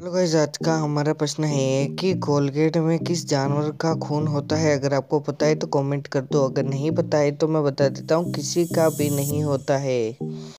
hello guys आज का हमारा प्रश्न है कि कोलगेट में किस जानवर का खून होता है अगर आपको पता है तो कमेंट कर दो अगर नहीं पता है तो मैं बता देता हूँ किसी का भी नहीं होता है